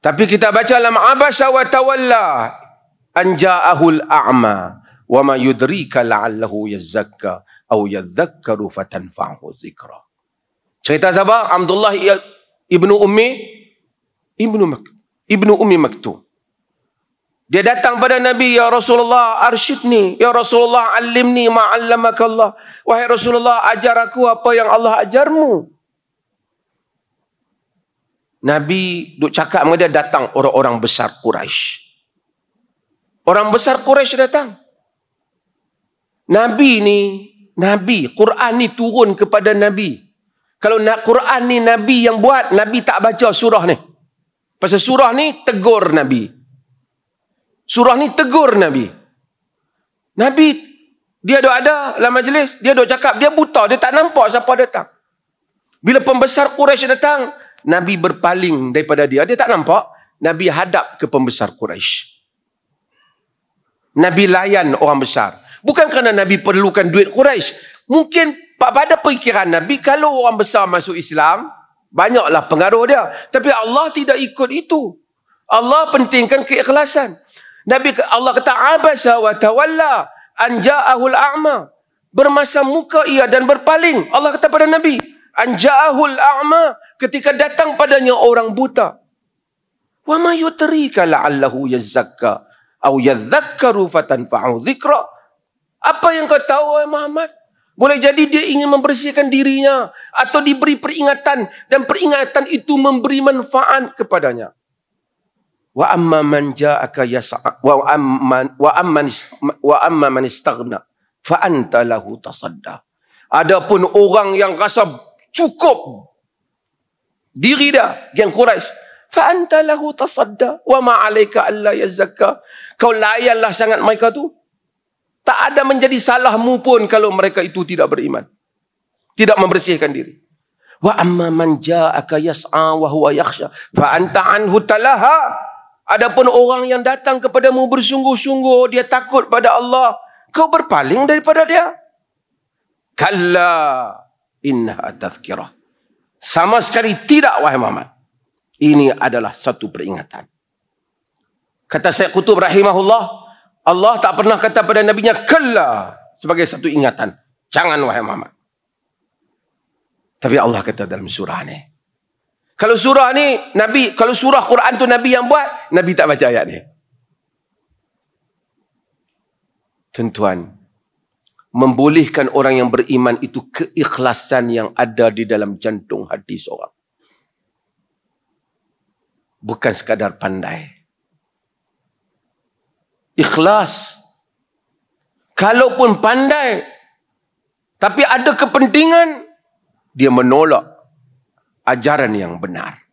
Tapi kita baca dalam abasa wa tawalla anja'ahu al-a'ma wa ma yudrika la'allahu yazzakka aw yadhakkaru fatanfa'uhu dhikra. Cerita siapa? Abdullah ibnu Ummi ibnu Mak ibnu Ummi Maktum. Dia datang pada Nabi, Ya Rasulullah, arshidni. Ya Rasulullah, alimni ma'allamakallah. Wahai Rasulullah, ajar aku apa yang Allah ajarmu. Nabi duk cakap dengan dia datang orang-orang besar Quraisy. Orang besar Quraisy datang. Nabi ni, Nabi, Quran ni turun kepada Nabi. Kalau nak Quran ni Nabi yang buat, Nabi tak baca surah ni. Pasal surah ni tegur Nabi. Surah ni tegur Nabi. Nabi dia dok ada dalam majlis, dia dok cakap dia buta, dia tak nampak siapa datang. Bila pembesar Quraisy datang, Nabi berpaling daripada dia. Dia tak nampak. Nabi hadap ke pembesar Quraisy. Nabi layan orang besar. Bukan kerana Nabi perlukan duit Quraisy. Mungkin pada perikiran Nabi, kalau orang besar masuk Islam, banyaklah pengaruh dia. Tapi Allah tidak ikut itu. Allah pentingkan keikhlasan. Nabi Allah kata, Abasa wa tawalla anja'ahul a'ma. Bermasa muka ia dan berpaling. Allah kata pada Nabi, anja'ahul a'ma ketika datang padanya orang buta wa ma yutrika la'allahu yazakka au yadhakkaru fatanfa'u dhikra apa yang kau tahu wahai Muhammad boleh jadi dia ingin membersihkan dirinya atau diberi peringatan dan peringatan itu memberi manfaat kepadanya wa amma man ja'aka yas'a wa amma wa amma wa amma man istaghna fa anta lahu tasadda adapun orang yang rasa cukup diri dia geng Quraisy fa anta lahu tasadda wa ma alayka alla yazakka kau layanlah sangat mereka tu tak ada menjadi salahmu pun kalau mereka itu tidak beriman tidak membersihkan diri wa amma man ja'aka yas'a wa huwa yakhsha fa anta anhu talaha adapun orang yang datang kepadamu bersungguh-sungguh dia takut pada Allah kau berpaling daripada dia kalla innaha tazkirah. Sama sekali tidak wahai Muhammad. Ini adalah satu peringatan. Kata Syekh Qutub rahimahullah, Allah tak pernah kata pada nabinya kalla sebagai satu ingatan. Jangan wahai Muhammad. Tapi Allah kata dalam surah ni. Kalau surah ni nabi, kalau surah Quran tu nabi yang buat, nabi tak baca ayat ni. Tuan-tuan, membolehkan orang yang beriman itu keikhlasan yang ada di dalam jantung hati seorang. Bukan sekadar pandai. Ikhlas. Kalaupun pandai, tapi ada kepentingan, dia menolak ajaran yang benar.